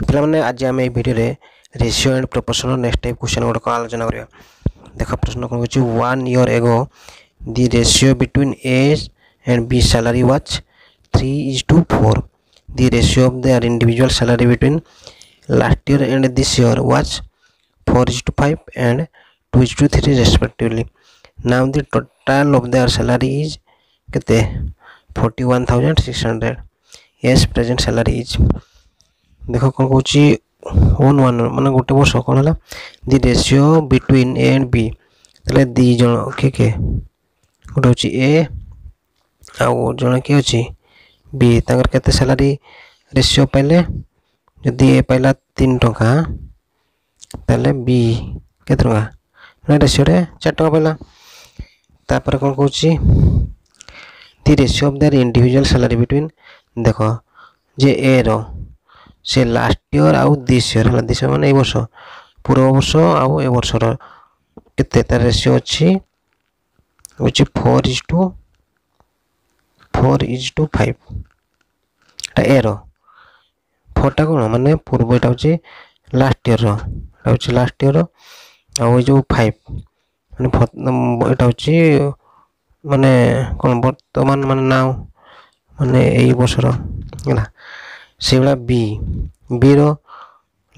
पे आज आम ये video ratio and proportional next type question गुड़क आलोचना करवा देख प्रश्न कौन कहे one year ago the ratio between A and B salary which three is to four the ratio of their individual salary between last year and this year which four is to five and two is to three respectively now the total of their salary is के forty one thousand six hundred as present salary is देख कौन कौन own one मान गोटे वर्ष कौन है the ratio between A and B तेल दिज किए किए गोटे हूँ ए आउ जन किए अच्छी बी तर के सालारी रेसीो पाइले जदि ए पाइला तीन टाँचा तेल बी के रेसीोटे चार टाँचा पाइला तापर कौन कौन the ratio of their individual salary between देख जे ए र ସେ ଲାଷ୍ଟ ଇୟର୍ ଆଉ ଦିସ୍ ଇୟର୍ ହେଲା ଦିସ୍ ଇୟର୍ ମାନେ ଏଇ ବର୍ଷ ପୂର୍ବ ବର୍ଷ ଆଉ ଏ ବର୍ଷର କେତେ ତା'ର ରେସିଓ ଅଛି ହେଉଛି four is to four is to five ଏଇଟା ଏର ଫୋର୍ଟା କ'ଣ ମାନେ ପୂର୍ବ ଏଇଟା ହେଉଛି ଲାଷ୍ଟ ଇୟର୍ର ଏଇଟା ହେଉଛି ଲାଷ୍ଟ ଇୟର୍ର ଆଉ ଏଇ ଯେଉଁ ଫାଇଭ୍ ମାନେ ଏଇଟା ହେଉଛି ମାନେ କ'ଣ ବର୍ତ୍ତମାନ ମାନେ ନାଁ ମାନେ ଏଇ ବର୍ଷର ହେଲା से भाला बी बी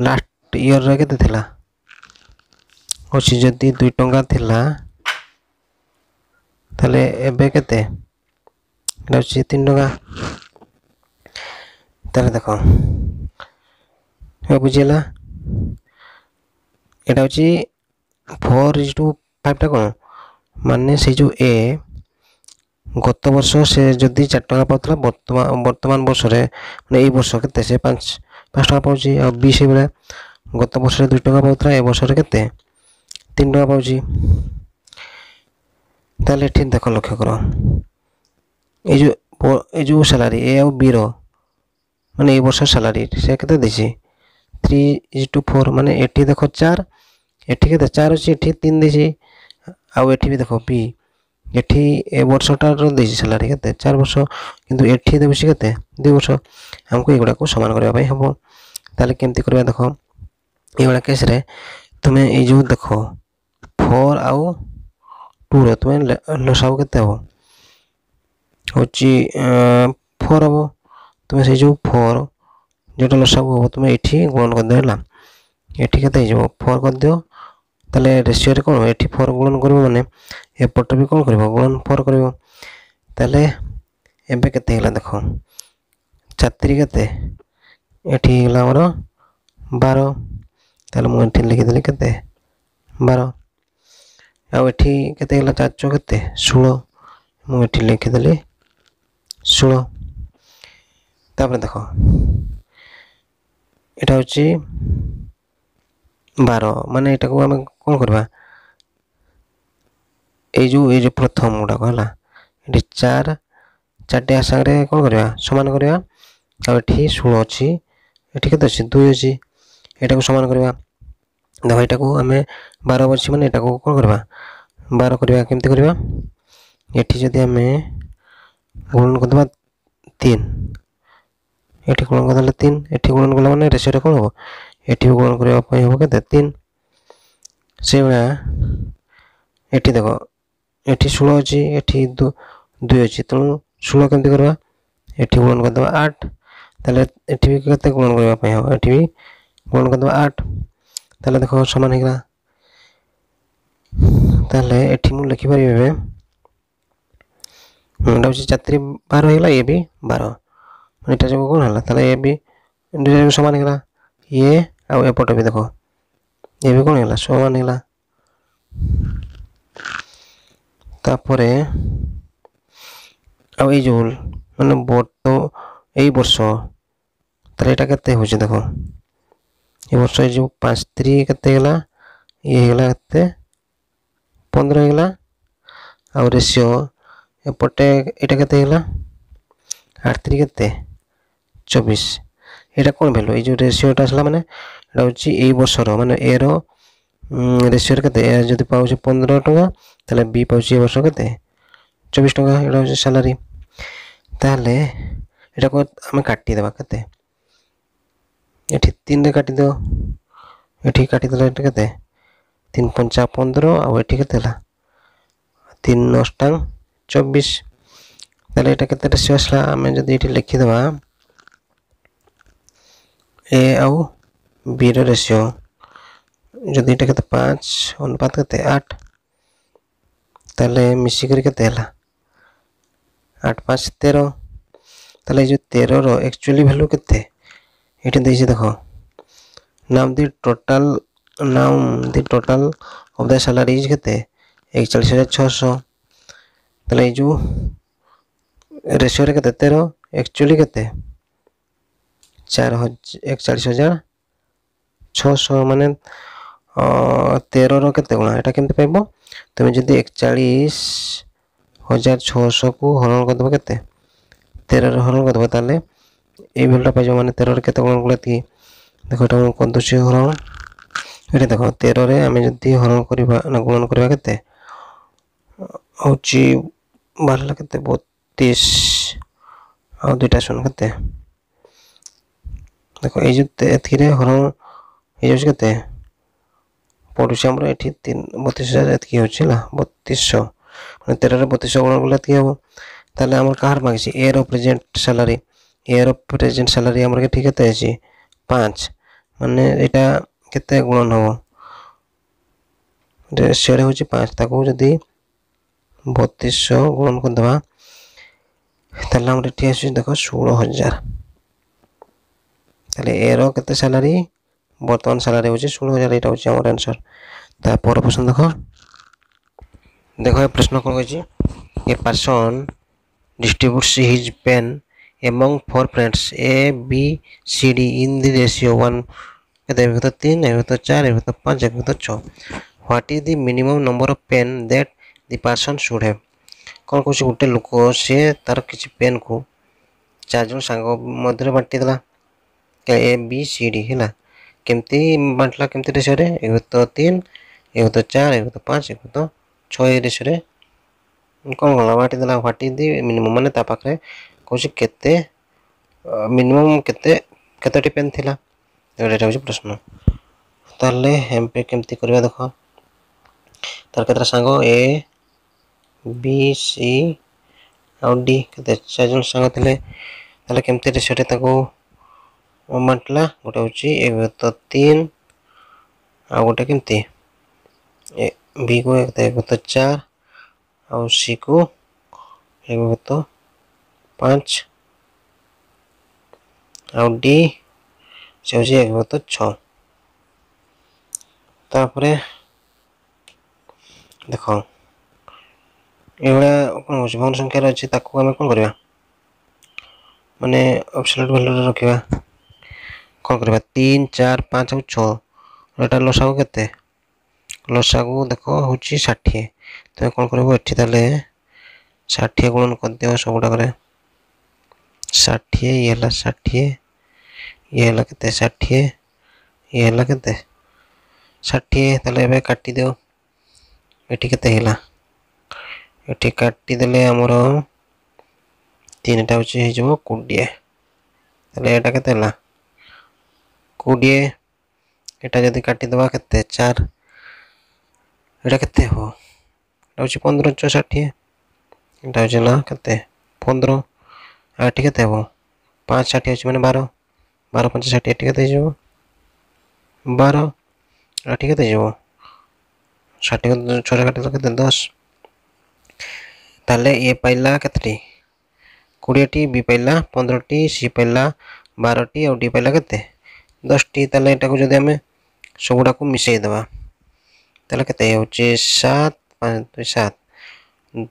लास्ट इयर रे अच्छी जदि दुई टा तेल एबे तीन टाँह तेल देख बुझेगा यहाँ हूँ फोर इज टू फाइव टा कौन मान से जो ए গত বছর সে যদি চার টাকা পাওয়া বর্তমান বর্তমান বছরে মানে এই বছর ক্ষেত্রে সে পাঁচ পাঁচ টাকা পাউছি আর বিশ এবারে গত বছরে দুই টাকা পাওয়া এ বছরের ক্ষেত্রে তিন টাকা পাউছি তাহলে এটি দেখো লক্ষ্য করো এই যে এই যে স্যালারি এ আর বির মানে এই বছর স্যালারি সেক্ষেত্রে দিছি থ্রি ইজ টু ফোর মানে এটি দেখো চার এটি ক্ষেত্রে চার হচ্ছে এটি তিন দিছি আর এটি বি দেখো বি ଏଠି ଏ ବର୍ଷଟାର ଦେଇଛି ସାଲାରି କେତେ ଚାରି ବର୍ଷ କିନ୍ତୁ ଏଠି ଦେଉଛି କେତେ ଦୁଇ ବର୍ଷ ଆମକୁ ଏଗୁଡ଼ାକୁ ସମାନ କରିବା ପାଇଁ ହେବ ତାହେଲେ କେମିତି କରିବା ଦେଖ ଏଇଭଳିଆ କେସ୍ରେ ତୁମେ ଏଇ ଯେଉଁ ଦେଖ ଫୋର୍ ଆଉ ଟୁର ତୁମେ ଲସାଉ କେତେ ହେବ ହେଉଛି ଫୋର୍ ହେବ ତୁମେ ସେଇ ଯେଉଁ ଫୋର୍ ଯେଉଁଟା ଲସାଉ ହେବ ତୁମେ ଏଠି ଗୁଣନ କରିଦିଅ ହେଲା ଏଠି କେତେ ହେଇଯିବ ଫୋର୍ କରିଦିଅ ତାହେଲେ ରେସିଓରେ କ'ଣ ଏଠି ଫୋର୍ ଗୁଣନ କରିବ ମାନେ ଏପଟେ ବି କ'ଣ କରିବ ଗୁଣନ ଫୋର୍ କରିବ ତାହେଲେ ଏବେ କେତେ ହେଲା ଦେଖ ଚାତିରି କେତେ ଏଠି ହେଇଗଲା ଆମର ବାର ତାହେଲେ ମୁଁ ଏଠି ଲେଖିଦେଲି କେତେ ବାର ଆଉ ଏଠି କେତେ ହେଲା ଚାରିଶହ କେତେ ଷୋହଳ ମୁଁ ଏଠି ଲେଖିଦେଲି ଷୋହଳ ତାପରେ ଦେଖ ଏଇଟା ହେଉଛି ବାର ମାନେ ଏଇଟାକୁ ଆମେ କ'ଣ କରିବା ଏଇ ଯେଉଁ ଏଇ ଯେଉଁ ପ୍ରଥମ ଗୁଡ଼ାକ ହେଲା ଏଠି ଚାର ଚାରିଟା ସାଙ୍ଗରେ କ'ଣ କରିବା ସମାନ କରିବା ଆଉ ଏଠି ଷୋହଳ ଅଛି ଏଠି କେତେ ଅଛି ଦୁଇ ଅଛି ଏଇଟାକୁ ସମାନ କରିବା ଦେଖ ଏଇଟାକୁ ଆମେ ବାର ଅଛି ମାନେ ଏଇଟାକୁ କ'ଣ କରିବା ବାର କରିବା କେମିତି କରିବା ଏଠି ଯଦି ଆମେ ଗୁଣନ କରିଦେବା ତିନି ଏଠି ଗୁଣନ କରିଦେଲେ ତିନି ଏଠି ଗୁଣନ କଲା ମାନେ ରେସିଓଟା କ'ଣ ହେବ ଏଠି ବି କ'ଣ କରିବା ପାଇଁ ହେବ କେତେ ତିନି ସେଇଭଳିଆ ଏଠି ଦେଖ ଏଠି ଷୋହଳ ଅଛି ଏଠି ଦୁଇ ଅଛି ତେଣୁ ଷୋହଳ କେମିତି କରିବା ଏଠି ଗୁଣନ କରିଦେବା ଆଠ ତାହେଲେ ଏଠି ବି କେତେ ଗୁଣନ କରିବା ପାଇଁ ହେବ ଏଠି ବି ଗୁଣନ କରିଦେବା ଆଠ ତାହେଲେ ଦେଖ ସମାନ ହେଇଗଲା ତାହେଲେ ଏଠି ମୁଁ ଲେଖିପାରିବି ଏବେ ଏଇଟା ହେଉଛି ଚାରି ବାର ହେଇଗଲା ଇଏ ବି ବାର ଏଇଟା ଯୋଗୁଁ କ'ଣ ହେଲା ତାହେଲେ ଇଏ ବି ସମାନ ହେଇଗଲା ଇଏ आपट भी देख ये भी कौन है सामान है जो मान बर्त यर्ष तक के देख ये वर्ष ये पाँच तीन के ये पंद्रह होगा आसीो एपटे ये आठ तीन के चौबीस এটা কোন ভ্যালু এই যে রেশিওটা আসলে মানে এটা হচ্ছে এই বছর মানে এর রেশিওর কেতে যদি পাচ্ছে পনেরো টাকা তাহলে বি পাচ্ছে এ বছর কেতে চব্বিশ টাকা এটা হচ্ছে স্যালারি তাহলে এটাকে আমি কাটি দেবা কেতে এটি তিনটে কাটি দেও এটি কাটি দেলা এটা কেতে তিন পঞ্চা পনেরো আর এটি কেতে হলা তিন নষ্টাং চব্বিশ তাহলে এটা কেতে রেশিও আসলে আমি যদি এটি লিখি দেবা ଏ ଆଉ ବିର ରେସିଓ ଯଦି ଏଇଟା କେତେ ପାଞ୍ଚ ଅନୁପାତ କେତେ ଆଠ ତାହେଲେ ମିଶିକରି କେତେ ହେଲା ଆଠ ପାଞ୍ଚ ତେର ତାହେଲେ ଏ ଯେଉଁ ତେରର ଆକ୍ଚୁଆଲି ଭ୍ୟାଲୁ କେତେ ଏଇଠି ଦେଇଛି ଦେଖ ନାମ୍ ଦି ଟୋଟାଲ ନାମ୍ the total of the salary is କେତେ ଏକଚାଳିଶ ହଜାର ଛଅଶହ ତାହେଲେ ଏଇ ଯେଉଁ ରେସିଓରେ କେତେ ତେର ଆକ୍ଚୁଆଲି କେତେ ચાર એકચાળીસ હଜାର છଶହ ମାନେ ତେରର କେତେ ଗୁଣା ଏଇଟା କେମିତି ପାଇବ ତୁମେ ଯଦି ଏକଚାଳିଶ ହଜାର ଛଅଶହକୁ ହରଣ କରିଦେବ କେତେ ତେରରେ ହରଣ କରିଦେବ ତାହେଲେ ଏଇ ଭ୍ୟାଲୁଟା ପାଇଯିବ ମାନେ ତେରରେ କେତେ ଗୁଣ ଗୁଡ଼ା ଏତିକି ଦେଖ ଏଇଟା ମୁଁ କରିଦେଉଛି ହରଣ ଏଇଟା ଦେଖ ତେରରେ ଆମେ ଯଦି ହରଣ କରିବା ନା ଗୁଣନ କରିବା କେତେ ହେଉଛି ବାହାରିଲା କେତେ ବତିଶ ଆଉ ଦୁଇଟା ଶୂନ କେତେ দেখো এই যুগ থ্রিরে হরণ এই যুগতে পড়ুছি আমরা এটি তিন বত্রিশ হাজার এতকি হচ্ছে না বত্রিশশো মানে তেরোরে বত্রিশশো গুণ করলে এতকি হব তাহলে আমার কাহার মাগিছি এর প্রেজেন্ট স্যালারি এর প্রেজেন্ট স্যালারি আমার কি কেতে আছে পাঁচ মানে এটা কেতে গুণন হব সেটা হচ্ছে পাঁচ তাকে যদি বত্রিশশো গুণন করে দেওয়া তাহলে আমার এটি আসছে দেখো ষোলো হাজার तेल ए रत सालरी बर्तमान सालरि हूँ षोल हजार यहाँ हूँ आंसर तापर प्रश्न देख देख प्रश्न कौन कह person distributes his pen among four friends A B C D in the ratio one तीन एक भर चार एक भर पाँच एक भर छः what is the minimum number of pen that the person should have कौन कौन गोटे लोक सी तार किसी पेन को चारज सांग बांटीदेला ए बी सी डी है ना केमती बांटला केमती रेसो एक तो तीन एक तो चार एक तो पाँच एक तो छः रेसो कौन कला बाटी देला फाटी दी मिनिमम मैंने पाखे कौन के मिनिमम केतोटी पेन थी यहाँ हूँ प्रश्न तेल एम पे করা कर देख तार সাঙ্গ सांग ए बी सी ডি কেতে চারজন সাঙ্গ লে তাহলে কেমতি সেটা ବାଣ୍ଟିଲା ଗୋଟେ ହେଉଛି ଏକ ତ ତିନି ଆଉ ଗୋଟେ କେମିତି ବିକୁ ଏକ ତ ଏକ ତ ଚାରି ଆଉ ସିକୁ ଏକ ତ ପାଞ୍ଚ ଆଉ ଡି ସେ ହେଉଛି ଏକ ତ ଛଅ ତାପରେ ଦେଖ ଏଭଳିଆ କ'ଣ ହେଉଛି ଭଗ୍ନ ସଂଖ୍ୟାରେ ଅଛି ତାକୁ ଆମେ କ'ଣ କରିବା ମାନେ ଅବସୋଲ୍ୟୁଟ୍ ଭ୍ୟାଲ୍ୟୁରେ ରଖିବା कौन कर तीन चार पाँच छा लसा के लसा को देख हूँ षाठी तुम्हें कौन कर षाठी गुण करद सबुटक षाठी ये षाठी ये के षाठी ये के षाठी काटिद इटी के काटीदे आमर तीन टाइम हो कोड़े यहाँ के କୋଡ଼ିଏ ଏଇଟା ଯଦି କାଟିଦେବା କେତେ ଚାର ଏଇଟା କେତେ ହେବ ଏଇଟା ହେଉଛି ପନ୍ଦର ଛଅ ଷାଠିଏ ଏଇଟା ହେଉଛି ନା କେତେ ପନ୍ଦର ଆଉ ଏଠି କେତେ ହେବ ପାଞ୍ଚ ଷାଠିଏ ହେଉଛି ମାନେ ବାର ବାର ପାଞ୍ଚ ଷାଠିଏ ଏଠି କେତେ ହେଇଯିବ ବାର ଏଠି କେତେ ହେଇଯିବ ষাঠিয়ে ছশো কাটিলে কেতে দশ তাহলে এ পাইলা কেতটি কোড়িয়েটি বি পাইলা পনেরোটি সি পাইলা বারোটি আর ডি পাইলা কেতে দশটি তাহলে এটাকে যদি আমি সবুটাকে মিশাই দেবা তাহলে কেতে হচ্ছে সাত পাঁচ দুই সাত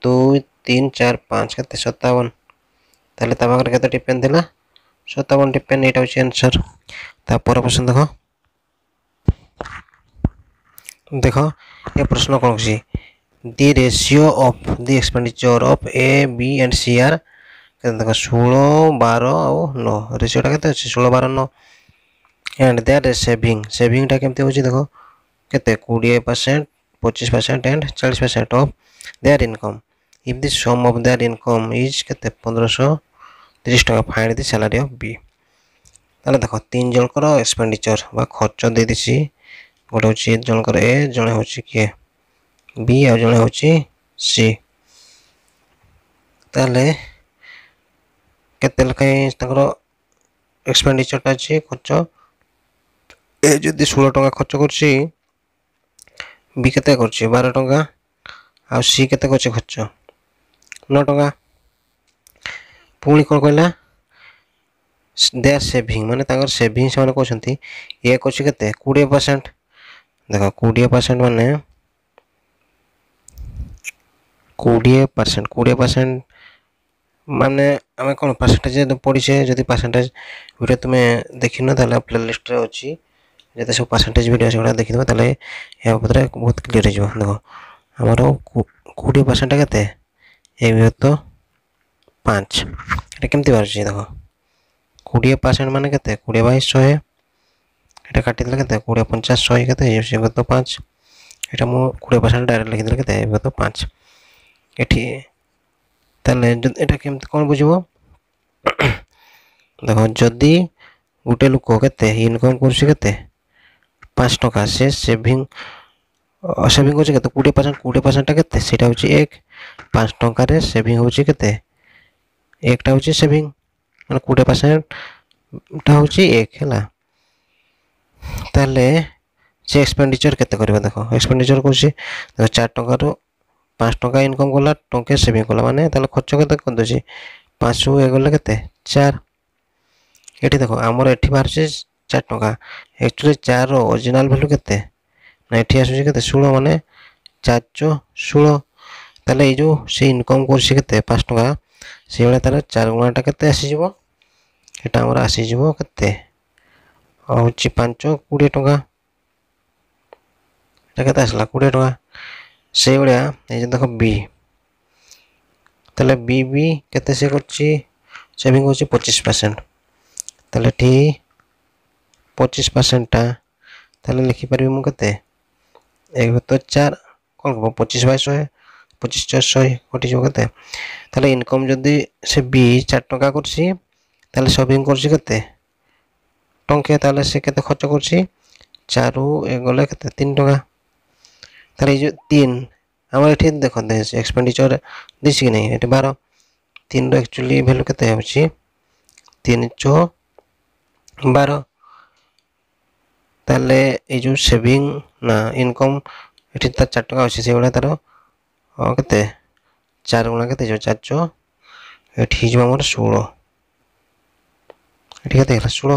দুই তিন চার পাঁচ কেতে সত্তাবন তাহলে তা পাখে কেতোটি পেন লা সত্তাবনটি পেন এটা হচ্ছে আনসার তারপরে প্রশ্ন দেখ দেখ এ প্রশ্ন কোণ হচ্ছে the ratio of the expenditure of A B and C আর দেখ ষোলো বার আও ন রেসিওটা কেতে আছে ষোলো বার ন and there is saving saving टा केमती होची देखो केते 20% 25% and 40% of their income if the sum of their income is কেতে 1530 টাকা find the salary of B তাহলে দেখো তিন জনকর এক্সপেন্ডিচার বা খরচ দিয়ে দিছি গোটে হচ্ছে জনকর এ জনে হচ্ছে কিয়ে বি আর জনে হচ্ছে সি তাহলে কেতে লেখায় তাঁর এক্সপেন্ডিচারটা আছে খরচ ए जदि 16 टका खर्च करछि बी केते करछि 12 टका आ सी केते करछि खर्च 9 टका पुनी कोन कहला देयर सेविंग माने तांगर सेविंग से माने कहछन ए कछि केते 20% देखो 20% माने 20% 20% माने हमें कोन परसेंटेज पड़ी छे जदी परसेंटेज वीडियो तुम्हें देखिनो ताले प्लेलिस्ट रे ओची যেতে সব পার্সেন্টেজ ভিডিও সেগুলো দেখি দেবো তাহলে ଏହା ଉପରେ ବହୁତ କ୍ଲିଅର୍ ହେଇଯିବ ଦେଖ ଆମର କୋଡ଼ିଏ ପରସେଣ୍ଟ କେତେ ଏ ବିଭକ୍ତ ପାଞ୍ଚ ଏଇଟା କେମିତି ବାହାରୁଛି ଦେଖ କୋଡ଼ିଏ ପରସେଣ୍ଟ ମାନେ କେତେ କୋଡ଼ିଏ ବାଇଶ ଶହେ ଏଇଟା କାଟିଦେଲେ କେତେ କୋଡ଼ିଏ ପଚାଶ ଶହେ କେତେ ହେଇଯାଉଛି ବିଭକ୍ତ ପାଞ୍ଚ ଏଇଟା ମୁଁ କୋଡ଼ିଏ ପରସେଣ୍ଟ ଡାଇରେକ୍ଟ ଲେଖିଦେଲେ କେତେ ବିଭକ୍ତ ପାଞ୍ଚ ଏଠି ତାହେଲେ ଏଇଟା କେମିତି କ'ଣ ବୁଝିବ ଦେଖ ଯଦି ଗୋଟେ ଲୋକ କେତେ ଇନକମ୍ କରୁଛି କେତେ পাঁচ টকা আসে সেভিং ସେଭିଂ ହେଉଛି କେତେ କୋଡ଼ିଏ ପରସେଣ୍ଟ କୋଡ଼ିଏ ପରସେଣ୍ଟଟା କେତେ ସେଇଟା ହେଉଛି ଏକ ପାଞ୍ଚ ଟଙ୍କାରେ ସେଭିଂ ହେଉଛି କେତେ ଏକଟା ହେଉଛି ସେଭିଂ ମାନେ କୋଡ଼ିଏ ପରସେଣ୍ଟଟା ହେଉଛି ଏକ ହେଲା ତାହେଲେ ସେ ଏକ୍ସପେଣ୍ଡିଚର କେତେ କରିବା ଦେଖ ଏକ୍ସପେଣ୍ଡିଚର କରୁଛି ଦେଖ ଚାରି ଟଙ୍କାରୁ ପାଞ୍ଚ ଟଙ୍କା ଇନକମ୍ କଲା ଟଙ୍କେ ସେଭିଂ କଲା ମାନେ ତାହେଲେ ଖର୍ଚ୍ଚ କେତେ କରିଦେଉଛି ପାଞ୍ଚ ହେଇଗଲେ କେତେ ଚାର ଏଠି ଦେଖ ଆମର ଏଠି ବାହାରୁଛି ଚାରି ଟଙ୍କା ଆକ୍ଚୁଆଲି ଚାରିର ଅରିଜିନାଲ୍ ଭ୍ୟାଲୁ କେତେ ନା ଏଠି ଆସୁଛି କେତେ ଷୋହଳ ମାନେ ଚାରିଶହ ଷୋହଳ ତାହେଲେ ଏଇ ଯେଉଁ ସେ ଇନକମ୍ କରୁଛି କେତେ ପାଞ୍ଚ ଟଙ୍କା ସେଇଭଳିଆ ତାହେଲେ ଚାରି ଗୁଣାଟା କେତେ ଆସିଯିବ ଏଇଟା ଆମର ଆସିଯିବ କେତେ ହେଉଛି ପାଞ୍ଚ କୋଡ଼ିଏ ଟଙ୍କା ଏଇଟା କେତେ ଆସିଲା କୋଡ଼ିଏ ଟଙ୍କା ସେଇଭଳିଆ ଏଇ ଯେ ଦେଖ ବି ତାହେଲେ ବି ବି କେତେ ସେ କରୁଛି ସେଭିଂ ହେଉଛି ପଚିଶ ପରସେଣ୍ଟ ତାହେଲେ ଏଠି ପଚିଶ ପରସେଣ୍ଟଟା ତାହେଲେ ଲେଖିପାରିବି ମୁଁ କେତେ ଏକ ସତ ଚାର କ'ଣ ହେବ ପଚିଶ ବାଇ ଶହେ ପଚିଶ ଚାରି ଶହେ କଟିଯିବ କେତେ ତାହେଲେ ଇନକମ୍ ଯଦି ସେ ବି ଚାରି ଟଙ୍କା କରୁଛି ତାହେଲେ ସଭିଂ କରୁଛି କେତେ ଟଙ୍କେ ତାହେଲେ ସେ କେତେ ଖର୍ଚ୍ଚ କରୁଛି ଚାରୁ ଏ ଗଲେ କେତେ ତିନି ଟଙ୍କା ତାହେଲେ ଏଇ ଯେଉଁ ତିନି ଆମର ଏଠି ଦେଖନ୍ତୁ ଏକ୍ସପେଣ୍ଡିଚର ଦେଇଛି କି ନାହିଁ ଏଠି ବାର তিনটা অ্যাকচুয়ালি ভ্যালু কত হচ্ছে তিন ছ বারো ତାହେଲେ ଏଇ ଯେଉଁ ସେଭିଂ ନା ଇନକମ୍ ଏଠି ତାର ଚାରି ଟଙ୍କା ଅଛି ସେଇଭଳିଆ ତାର କେତେ ଚାରି ଗୁଣା କେତେ ହେଇଯିବ ଚାରି ଛଅ ଏଠି ହେଇଯିବ ଆମର ଷୋହଳ ଏଠି କେତେ ହେଲା ଷୋହଳ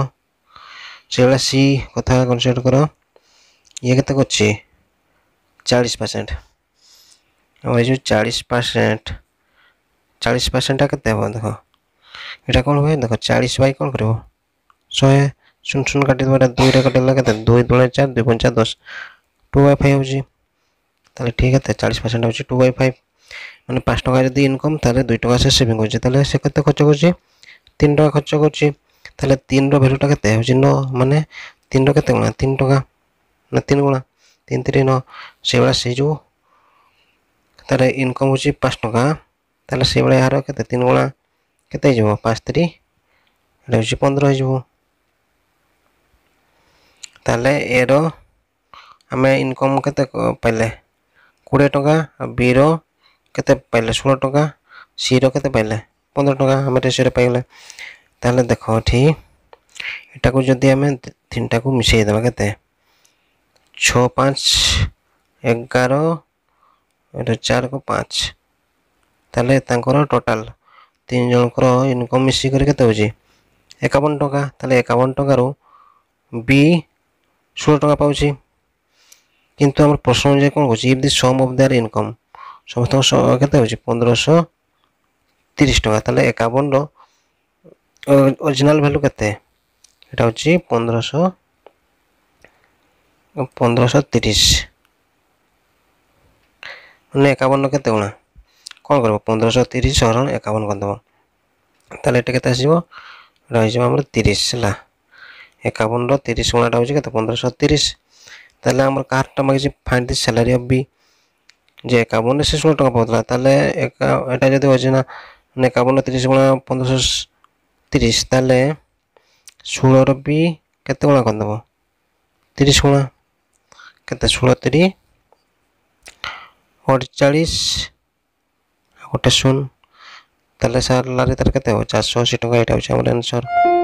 ସେଇଭଳିଆ ସି କଥା କନସିଡର୍ କର ଇଏ କେତେ କରୁଛି ଚାଳିଶ ପରସେଣ୍ଟ ଆଉ ଏଇ ଯେଉଁ ଚାଳିଶ ପରସେଣ୍ଟ ଚାଳିଶ ପରସେଣ୍ଟଟା କେତେ ହେବ ଦେଖ ଏଇଟା କ'ଣ ହୁଏ ଦେଖ ଚାଳିଶ ବାଇ କ'ଣ କରିବ ଶହେ ଶୂନ ଶୂନ କାଟିଦେବା ଦୁଇରେ କାଟିଦେଲା କେତେ ଦୁଇ ଦୁଇ ଚାରି ଦୁଇ ପଞ୍ଚା ଦଶ ଟୁ ବାଇ ଫାଇଭ୍ ହେଉଛି তাহলে ঠিক আছে চালিশ পার্সেন্ট হচ্ছে টু বাই ফাইভ মানে পাঁচ টাকা যদি ইনকম তাহলে দুই টাকা সে সেভিং করছে তাহলে সে কত খরচ করছে তিন টাকা খরচ করছে তাহলে তিনর ভ্যালুটা কেতে হচ্ছে ন মানে তিনর কেতে গুণা তিন টাকা না তিন গুণা তিন তিন ন সেইভাবে সেই যে তার ইনকম হচ্ছে পাঁচ টাকা তাহলে সেইভাবে এর কেতে তিন গুণা কেতে হয়ে যাব পাঁচ তিন এটা হচ্ছে পনেরো হয়ে যাব ତାହେଲେ ଏର ଆମେ ଇନକମ୍ କେତେ ପାଇଲେ କୋଡ଼ିଏ ଟଙ୍କା ବିର କେତେ ପାଇଲେ ଷୋହଳ ଟଙ୍କା ସିର କେତେ ପାଇଲେ ପନ୍ଦର ଟଙ୍କା ଆମେ ରେସିଓରେ ପାଇଗଲେ ତାହେଲେ ଦେଖ ଏଠି ଏଟାକୁ ଯଦି ଆମେ ତିନିଟାକୁ ମିଶାଇ ଦେବା କେତେ ଛଅ ପାଞ୍ଚ ଏଗାର ଏଇଟା ଚାରିକୁ ପାଞ୍ଚ ତାହେଲେ ତାଙ୍କର ଟୋଟାଲ୍ ତିନି ଜଣଙ୍କର ଇନକମ୍ ମିଶିକରି କେତେ ହେଉଛି ଏକାବନ ଟଙ୍କା ତାହେଲେ ଏକାବନ ଟଙ୍କାରୁ ବି ষোହଳ ଟଙ୍କା ପାଉଛି କିନ୍ତୁ ଆମର ପ୍ରଶ୍ନ ଅନୁଯାୟୀ କ'ଣ କହୁଛି if the sum of their income ସମସ୍ତଙ୍କ କେତେ ହେଉଛି ପନ୍ଦରଶହ ତିରିଶ ଟଙ୍କା ତାହେଲେ ଏକାବନର ଅରିଜିନାଲ୍ ଭ୍ୟାଲୁ କେତେ এটা হচ্ছে পনেরোশো পনেরোশো তিরিশ মানে একাবন কেতে গুণা কম করব পনেরোশো তিরিশ সরণ একাবন করে দেব তাহলে এটা কেতে আসব এটা হয়ে যাব আমার তিরিশ হ্যাঁ ଏକାବନର ତିରିଶ ଗୁଣାଟା ହେଉଛି କେତେ ପନ୍ଦରଶହ ତିରିଶ ତାହେଲେ ଆମର କାର୍ଟା ମାଗିଛି find the salary of B ଯେ ଏକାବନରେ ସେ ଷୋହଳ ଟଙ୍କା ପାଉଥିଲା ତାହେଲେ ଏକା ଏଇଟା ଯଦି ଅଛି ନା ଏକାବନର ତିରିଶ ଗୁଣା ପନ୍ଦରଶହ ତିରିଶ ତାହେଲେ ଷୋହଳର ବି କେତେ ଗୁଣା କରିଦେବ ତିରିଶ ଗୁଣା କେତେ ଷୋହଳ ତିରି ଅଡ଼ଚାଳିଶ ଆଉ ଗୋଟେ ଶୂନ তাহলে স্যার লারি তার কেতে হবে চারশো আশি টাকা এটা হচ্ছে আমার অ্যান্সার